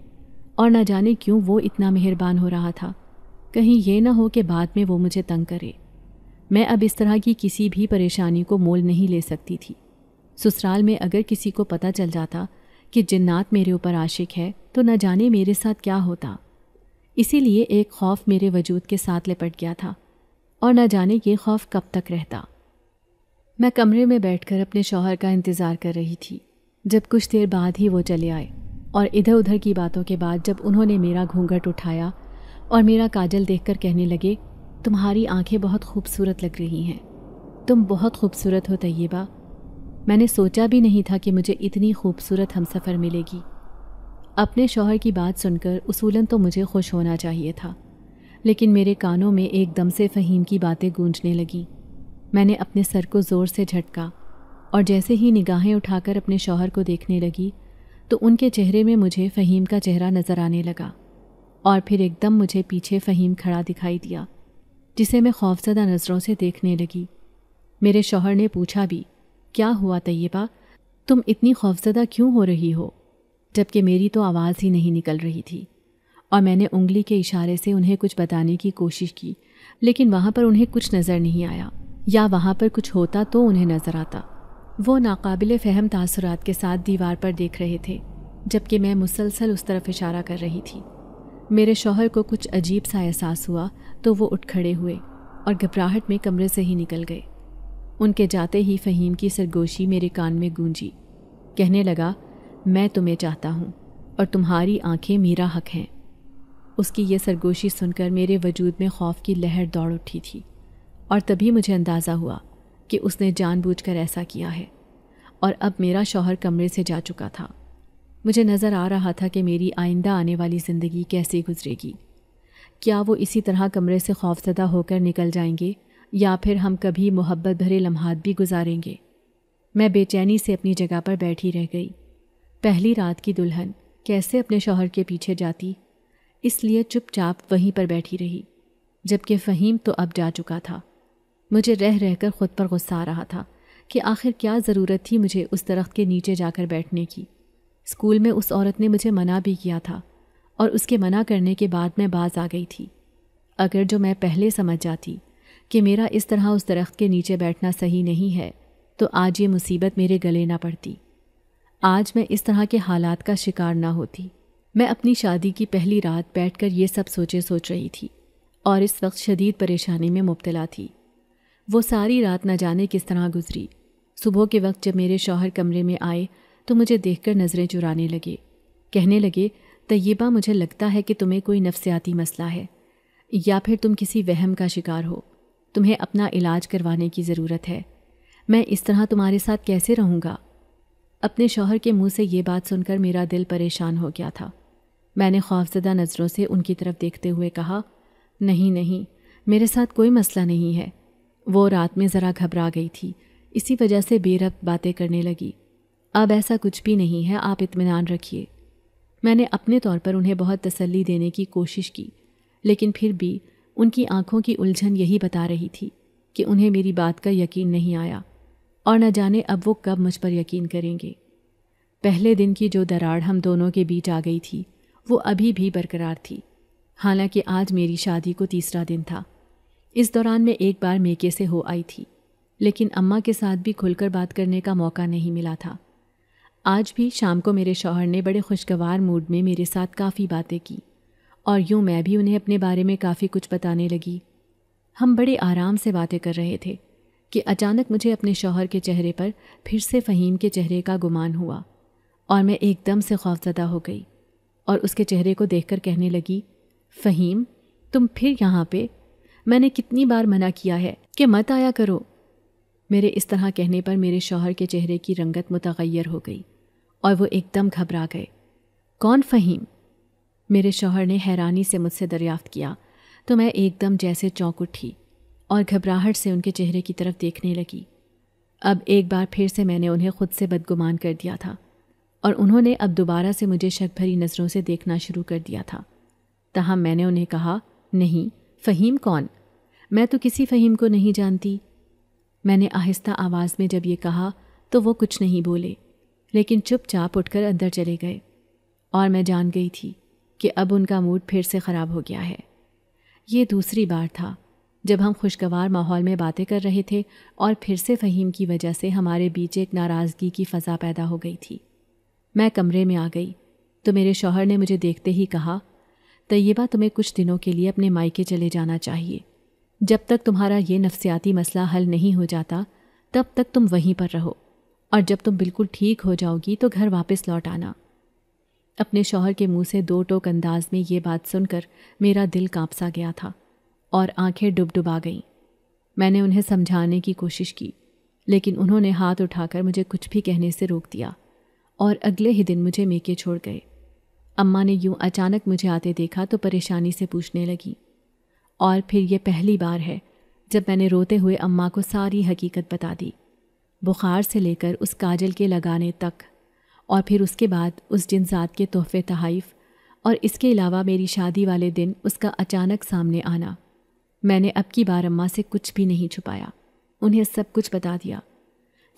और न जाने क्यों वो इतना मेहरबान हो रहा था कहीं ये ना हो कि बाद में वो मुझे तंग करे मैं अब इस तरह की किसी भी परेशानी को मोल नहीं ले सकती थी ससुराल में अगर किसी को पता चल जाता कि जन्नात मेरे ऊपर आशिक है तो न जाने मेरे साथ क्या होता इसीलिए एक खौफ मेरे वजूद के साथ लिपट गया था और न जाने ये खौफ कब तक रहता मैं कमरे में बैठकर अपने शौहर का इंतज़ार कर रही थी जब कुछ देर बाद ही वो चले आए और इधर उधर की बातों के बाद जब उन्होंने मेरा घूंघट उठाया और मेरा काजल देखकर कहने लगे तुम्हारी आंखें बहुत खूबसूरत लग रही हैं तुम बहुत खूबसूरत हो तैयबा मैंने सोचा भी नहीं था कि मुझे इतनी खूबसूरत हमसफ़र मिलेगी अपने शोहर की बात सुनकर उसूलन तो मुझे खुश होना चाहिए था लेकिन मेरे कानों में एकदम से फ़हीम की बातें गूंजने लगीं मैंने अपने सर को ज़ोर से झटका और जैसे ही निगाहें उठाकर अपने शौहर को देखने लगी तो उनके चेहरे में मुझे फ़हीम का चेहरा नज़र आने लगा और फिर एकदम मुझे पीछे फ़हीम खड़ा दिखाई दिया जिसे मैं खौफजदा नज़रों से देखने लगी मेरे शौहर ने पूछा भी क्या हुआ तय्यबा तुम इतनी खौफजदा क्यों हो रही हो जबकि मेरी तो आवाज़ ही नहीं निकल रही थी और मैंने उंगली के इशारे से उन्हें कुछ बताने की कोशिश की लेकिन वहाँ पर उन्हें कुछ नज़र नहीं आया या वहाँ पर कुछ होता तो उन्हें नज़र आता वो नाकबिल फ़हम तासरात के साथ दीवार पर देख रहे थे जबकि मैं मुसलसल उस तरफ इशारा कर रही थी मेरे शोहर को कुछ अजीब सा एहसास हुआ तो वो उठ खड़े हुए और घबराहट में कमरे से ही निकल गए उनके जाते ही फ़हीम की सरगोशी मेरे कान में गूंजी कहने लगा मैं तुम्हें चाहता हूँ और तुम्हारी आंखें मेरा हक हैं उसकी यह सरगोशी सुनकर मेरे वजूद में खौफ की लहर दौड़ उठी थी और तभी मुझे अंदाज़ा हुआ कि उसने जानबूझकर ऐसा किया है और अब मेरा शौहर कमरे से जा चुका था मुझे नज़र आ रहा था कि मेरी आइंदा आने वाली ज़िंदगी कैसे गुजरेगी क्या वो इसी तरह कमरे से खौफजदा होकर निकल जाएंगे या फिर हम कभी मोहब्बत भरे लम्हात भी गुजारेंगे मैं बेचैनी से अपनी जगह पर बैठी रह गई पहली रात की दुल्हन कैसे अपने शौहर के पीछे जाती इसलिए चुपचाप वहीं पर बैठी रही जबकि फ़हीम तो अब जा चुका था मुझे रह रहकर ख़ुद पर गुस्सा आ रहा था कि आखिर क्या ज़रूरत थी मुझे उस दरख्त के नीचे जाकर बैठने की स्कूल में उस औरत ने मुझे मना भी किया था और उसके मना करने के बाद मैं बाज आ गई थी अगर जो मैं पहले समझ जाती कि मेरा इस तरह उस दरख्त के नीचे बैठना सही नहीं है तो आज ये मुसीबत मेरे गले ना पड़ती आज मैं इस तरह के हालात का शिकार ना होती मैं अपनी शादी की पहली रात बैठकर ये सब सोचे सोच रही थी और इस वक्त शदीद परेशानी में मुबतला थी वो सारी रात न जाने किस तरह गुजरी सुबह के वक्त जब मेरे शौहर कमरे में आए तो मुझे देखकर नज़रें चुराने लगे कहने लगे तय्यबा मुझे लगता है कि तुम्हें कोई नफ्सियाती मसला है या फिर तुम किसी वहम का शिकार हो तुम्हें अपना इलाज करवाने की ज़रूरत है मैं इस तरह तुम्हारे साथ कैसे रहूँगा अपने शौहर के मुंह से ये बात सुनकर मेरा दिल परेशान हो गया था मैंने खौफजदा नज़रों से उनकी तरफ देखते हुए कहा नहीं नहीं मेरे साथ कोई मसला नहीं है वो रात में ज़रा घबरा गई थी इसी वजह से बेरब बातें करने लगी अब ऐसा कुछ भी नहीं है आप इतमान रखिए मैंने अपने तौर पर उन्हें बहुत तसल्ली देने की कोशिश की लेकिन फिर भी उनकी आंखों की उलझन यही बता रही थी कि उन्हें मेरी बात का यकीन नहीं आया और न जाने अब वो कब मुझ पर यकीन करेंगे पहले दिन की जो दरार हम दोनों के बीच आ गई थी वो अभी भी बरकरार थी हालांकि आज मेरी शादी को तीसरा दिन था इस दौरान मैं एक बार मेके से हो आई थी लेकिन अम्मा के साथ भी खुलकर बात करने का मौका नहीं मिला था आज भी शाम को मेरे शौहर ने बड़े खुशगवार मूड में मेरे साथ काफ़ी बातें की और यूँ मैं भी उन्हें अपने बारे में काफ़ी कुछ बताने लगी हम बड़े आराम से बातें कर रहे थे कि अचानक मुझे अपने शौहर के चेहरे पर फिर से फ़हीम के चेहरे का गुमान हुआ और मैं एकदम से खौफजदा हो गई और उसके चेहरे को देखकर कहने लगी फ़हीम तुम फिर यहाँ पे मैंने कितनी बार मना किया है कि मत आया करो मेरे इस तरह कहने पर मेरे शौहर के चेहरे की रंगत मुतगैर हो गई और वो एकदम घबरा गए कौन फ़हीम मेरे शोहर ने हैरानी से मुझसे दरियाफ्त किया तो मैं एकदम जैसे चौंक उठी और घबराहट से उनके चेहरे की तरफ देखने लगी अब एक बार फिर से मैंने उन्हें खुद से बदगुमान कर दिया था और उन्होंने अब दोबारा से मुझे शक भरी नज़रों से देखना शुरू कर दिया था तहम मैंने उन्हें कहा नहीं फ़हीम कौन मैं तो किसी फ़हीम को नहीं जानती मैंने आहिस्ता आवाज़ में जब ये कहा तो वो कुछ नहीं बोले लेकिन चुपचाप उठकर अंदर चले गए और मैं जान गई थी कि अब उनका मूड फिर से ख़राब हो गया है ये दूसरी बार था जब हम खुशगवार माहौल में बातें कर रहे थे और फिर से फ़हीम की वजह से हमारे बीच एक नाराज़गी की फ़ज़ा पैदा हो गई थी मैं कमरे में आ गई तो मेरे शौहर ने मुझे देखते ही कहा तय्यबा तुम्हें कुछ दिनों के लिए अपने मायके चले जाना चाहिए जब तक तुम्हारा ये नफ्सियाती मसला हल नहीं हो जाता तब तक तुम वहीं पर रहो और जब तुम बिल्कुल ठीक हो जाओगी तो घर वापस लौट आना अपने शौहर के मुंह से दो टोक अंदाज में ये बात सुनकर मेरा दिल कांप सा गया था और आंखें डुबडुबा गईं मैंने उन्हें समझाने की कोशिश की लेकिन उन्होंने हाथ उठाकर मुझे कुछ भी कहने से रोक दिया और अगले ही दिन मुझे मेके छोड़ गए अम्मा ने यूं अचानक मुझे आते देखा तो परेशानी से पूछने लगी और फिर ये पहली बार है जब मैंने रोते हुए अम्मा को सारी हकीकत बता दी बुखार से लेकर उस काजल के लगाने तक और फिर उसके बाद उस दिन जात के तोहफे तहाइफ और इसके अलावा मेरी शादी वाले दिन उसका अचानक सामने आना मैंने अब की बार अम्मा से कुछ भी नहीं छुपाया उन्हें सब कुछ बता दिया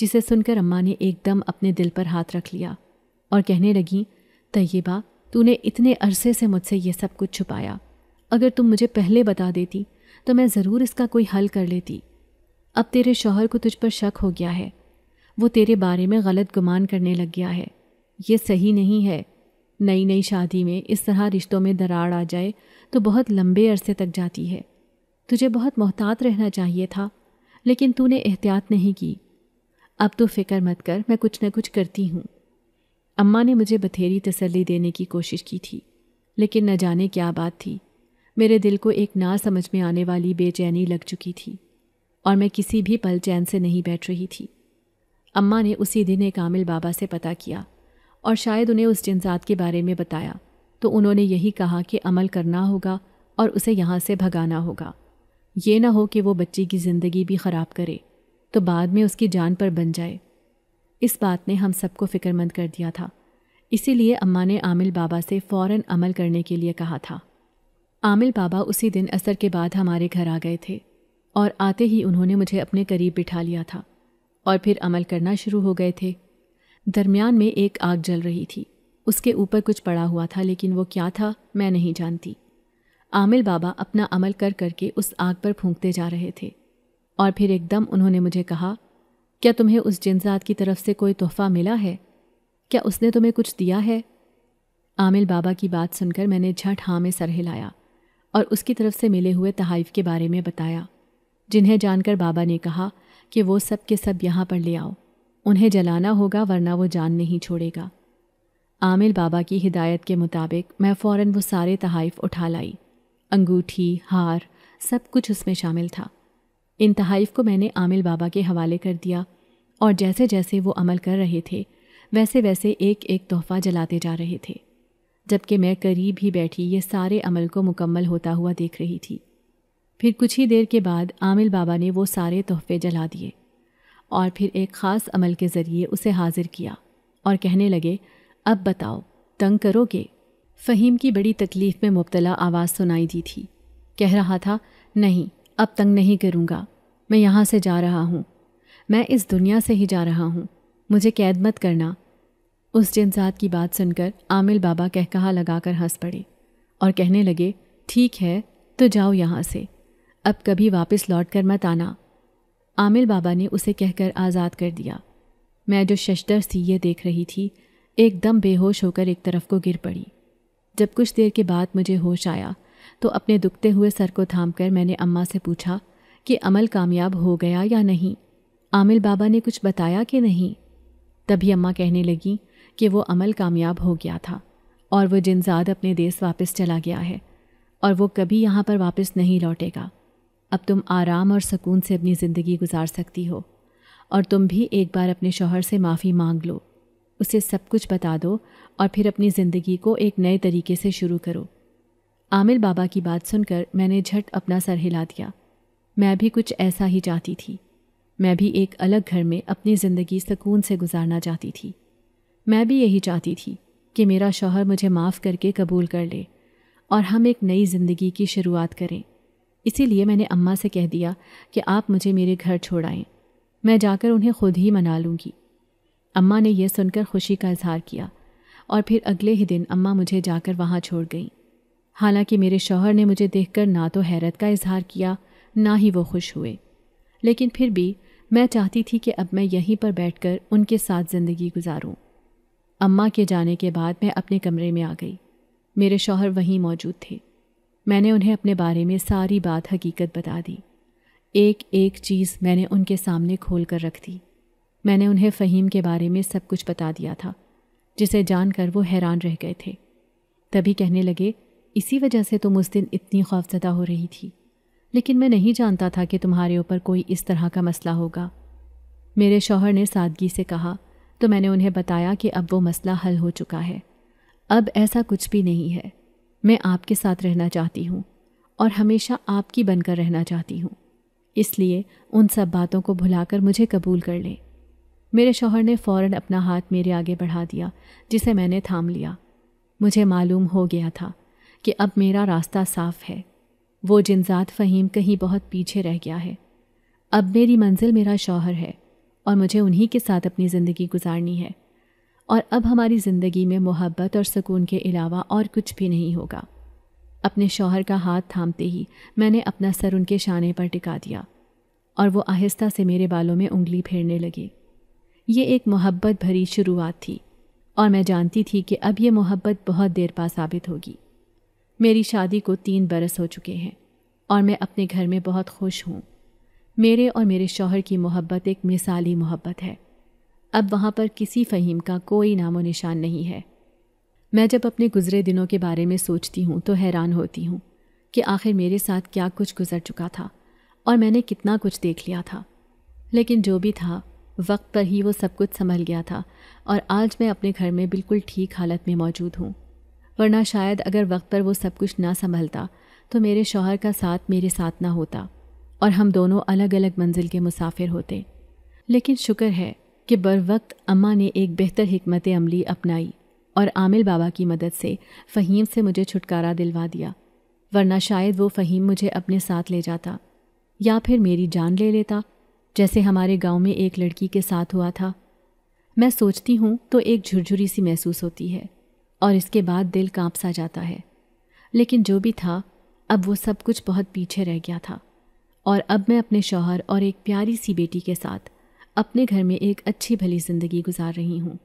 जिसे सुनकर अम्मा ने एकदम अपने दिल पर हाथ रख लिया और कहने लगी तय्यबा तूने इतने अरसे से मुझसे ये सब कुछ छुपाया अगर तुम मुझे पहले बता देती तो मैं ज़रूर इसका कोई हल कर लेती अब तेरे शौहर को तुझ पर शक हो गया है वो तेरे बारे में गलत गुमान करने लग गया है ये सही नहीं है नई नई शादी में इस तरह रिश्तों में दरार आ जाए तो बहुत लंबे अरसे तक जाती है तुझे बहुत मोहतात रहना चाहिए था लेकिन तूने एहतियात नहीं की अब तो फ़िक्र मत कर मैं कुछ न कुछ करती हूँ अम्मा ने मुझे बथेरी तसल्ली देने की कोशिश की थी लेकिन न जाने क्या बात थी मेरे दिल को एक ना समझ में आने वाली बेचैनी लग चुकी थी और मैं किसी भी पल चैन से नहीं बैठ रही थी अम्मा ने उसी दिन एक आमिल बाबा से पता किया और शायद उन्हें उस जिनजात के बारे में बताया तो उन्होंने यही कहा कि अमल करना होगा और उसे यहाँ से भगाना होगा ये ना हो कि वो बच्ची की ज़िंदगी भी ख़राब करे तो बाद में उसकी जान पर बन जाए इस बात ने हम सबको फ़िक्रमंद कर दिया था इसीलिए अम्मा ने आमिल बाबा से फ़ौर अमल करने के लिए कहा था आमिल बाबा उसी दिन असर के बाद हमारे घर आ गए थे और आते ही उन्होंने मुझे अपने करीब बिठा लिया था और फिर अमल करना शुरू हो गए थे दरमियान में एक आग जल रही थी उसके ऊपर कुछ पड़ा हुआ था लेकिन वो क्या था मैं नहीं जानती आमिल बाबा अपना अमल कर करके उस आग पर फूंकते जा रहे थे और फिर एकदम उन्होंने मुझे कहा क्या तुम्हें उस जिनजात की तरफ से कोई तोहफा मिला है क्या उसने तुम्हें कुछ दिया है आमिल बाबा की बात सुनकर मैंने झट हाँ में सर हिलाया और उसकी तरफ से मिले हुए तहाइफ के बारे में बताया जिन्हें जानकर बाबा ने कहा कि वो सब के सब यहाँ पर ले आओ उन्हें जलाना होगा वरना वो जान नहीं छोड़ेगा आमिल बाबा की हिदायत के मुताबिक मैं फ़ौर वो सारे तहाइफ उठा लाई अंगूठी हार सब कुछ उसमें शामिल था इन तहाइफ को मैंने आमिल बाबा के हवाले कर दिया और जैसे जैसे वो अमल कर रहे थे वैसे वैसे एक एक तोहफ़ा जलाते जा रहे थे जबकि मैं करीब ही बैठी ये सारे अमल को मुकम्मल होता हुआ देख रही थी फिर कुछ ही देर के बाद आमिल बाबा ने वो सारे तोहफ़े जला दिए और फिर एक ख़ास अमल के ज़रिए उसे हाजिर किया और कहने लगे अब बताओ तंग करोगे फ़हीम की बड़ी तकलीफ़ में मुबतला आवाज़ सुनाई दी थी कह रहा था नहीं अब तंग नहीं करूँगा मैं यहाँ से जा रहा हूँ मैं इस दुनिया से ही जा रहा हूँ मुझे कैद मत करना उस जिनसात की बात सुनकर आमिल बाबा कह लगा लगाकर हंस पड़े और कहने लगे ठीक है तो जाओ यहाँ से अब कभी वापस लौट कर मत आना आमिल बाबा ने उसे कहकर आज़ाद कर दिया मैं जो शशदर सी ये देख रही थी एकदम बेहोश होकर एक तरफ को गिर पड़ी जब कुछ देर के बाद मुझे होश आया तो अपने दुखते हुए सर को थाम कर मैंने अम्मा से पूछा कि अमल कामयाब हो गया या नहीं आमिल बाबा ने कुछ बताया कि नहीं तभी अम्मा कहने लगी कि वो अमल कामयाब हो गया था और वो जिनजाद अपने देश वापस चला गया है और वो कभी यहाँ पर वापस नहीं लौटेगा अब तुम आराम और सुकून से अपनी ज़िंदगी गुजार सकती हो और तुम भी एक बार अपने शोहर से माफ़ी मांग लो उसे सब कुछ बता दो और फिर अपनी ज़िंदगी को एक नए तरीके से शुरू करो आमिर बाबा की बात सुनकर मैंने झट अपना सर हिला दिया मैं भी कुछ ऐसा ही चाहती थी मैं भी एक अलग घर में अपनी ज़िंदगी सुकून से गुजारना चाहती थी मैं भी यही चाहती थी कि मेरा शौहर मुझे माफ़ करके कबूल कर ले और हम एक नई ज़िंदगी की शुरुआत करें इसीलिए मैंने अम्मा से कह दिया कि आप मुझे मेरे घर छोड़ मैं जाकर उन्हें खुद ही मना लूँगी अम्मा ने यह सुनकर खुशी का इजहार किया और फिर अगले ही दिन अम्मा मुझे जाकर वहाँ छोड़ गईं हालांकि मेरे शौहर ने मुझे देखकर ना तो हैरत का इजहार किया ना ही वो खुश हुए लेकिन फिर भी मैं चाहती थी कि अब मैं यहीं पर बैठकर उनके साथ ज़िंदगी गुजारूं। अम्मा के जाने के बाद मैं अपने कमरे में आ गई मेरे शौहर वहीं मौजूद थे मैंने उन्हें अपने बारे में सारी बात हकीकत बता दी एक एक चीज़ मैंने उनके सामने खोल कर रख दी मैंने उन्हें फ़हीम के बारे में सब कुछ बता दिया था जिसे जानकर वो हैरान रह गए थे तभी कहने लगे इसी वजह से तुम उस दिन इतनी खौफजदा हो रही थी लेकिन मैं नहीं जानता था कि तुम्हारे ऊपर कोई इस तरह का मसला होगा मेरे शौहर ने सादगी से कहा तो मैंने उन्हें बताया कि अब वो मसला हल हो चुका है अब ऐसा कुछ भी नहीं है मैं आपके साथ रहना चाहती हूँ और हमेशा आपकी बनकर रहना चाहती हूँ इसलिए उन सब बातों को भुलाकर मुझे कबूल कर ले मेरे शौहर ने फ़ौरन अपना हाथ मेरे आगे बढ़ा दिया जिसे मैंने थाम लिया मुझे मालूम हो गया था कि अब मेरा रास्ता साफ है वो जिनजात फ़हीम कहीं बहुत पीछे रह गया है अब मेरी मंजिल मेरा शौहर है और मुझे उन्हीं के साथ अपनी ज़िंदगी गुजारनी है और अब हमारी ज़िंदगी में मोहब्बत और सुकून के अलावा और कुछ भी नहीं होगा अपने शौहर का हाथ थामते ही मैंने अपना सर उनके शाने पर टिका दिया और वो आहिस्ता से मेरे बालों में उंगली फेरने लगे ये एक मोहब्बत भरी शुरुआत थी और मैं जानती थी कि अब ये मोहब्बत बहुत देर पा साबित होगी मेरी शादी को तीन बरस हो चुके हैं और मैं अपने घर में बहुत खुश हूँ मेरे और मेरे शौहर की मोहब्बत एक मिसाली मोहब्बत है अब वहाँ पर किसी फ़हीम का कोई नामो निशान नहीं है मैं जब अपने गुज़रे दिनों के बारे में सोचती हूँ तो हैरान होती हूँ कि आखिर मेरे साथ क्या कुछ गुज़र चुका था और मैंने कितना कुछ देख लिया था लेकिन जो भी था वक्त पर ही वो सब कुछ संभल गया था और आज मैं अपने घर में बिल्कुल ठीक हालत में मौजूद हूँ वरना शायद अगर वक्त पर वो सब कुछ ना संभलता तो मेरे शौहर का साथ मेरे साथ ना होता और हम दोनों अलग अलग मंजिल के मुसाफिर होते लेकिन शुक्र है कि बर वक्त अम्मा ने एक बेहतर हमत अमली अपनाई और आमिल बाबा की मदद से फ़हीम से मुझे छुटकारा दिलवा दिया वरना शायद वो फ़हीम मुझे अपने साथ ले जाता या फिर मेरी जान ले लेता जैसे हमारे गांव में एक लड़की के साथ हुआ था मैं सोचती हूँ तो एक झुरझुरी सी महसूस होती है और इसके बाद दिल कांप सा जाता है लेकिन जो भी था अब वो सब कुछ बहुत पीछे रह गया था और अब मैं अपने शौहर और एक प्यारी सी बेटी के साथ अपने घर में एक अच्छी भली ज़िंदगी गुजार रही हूँ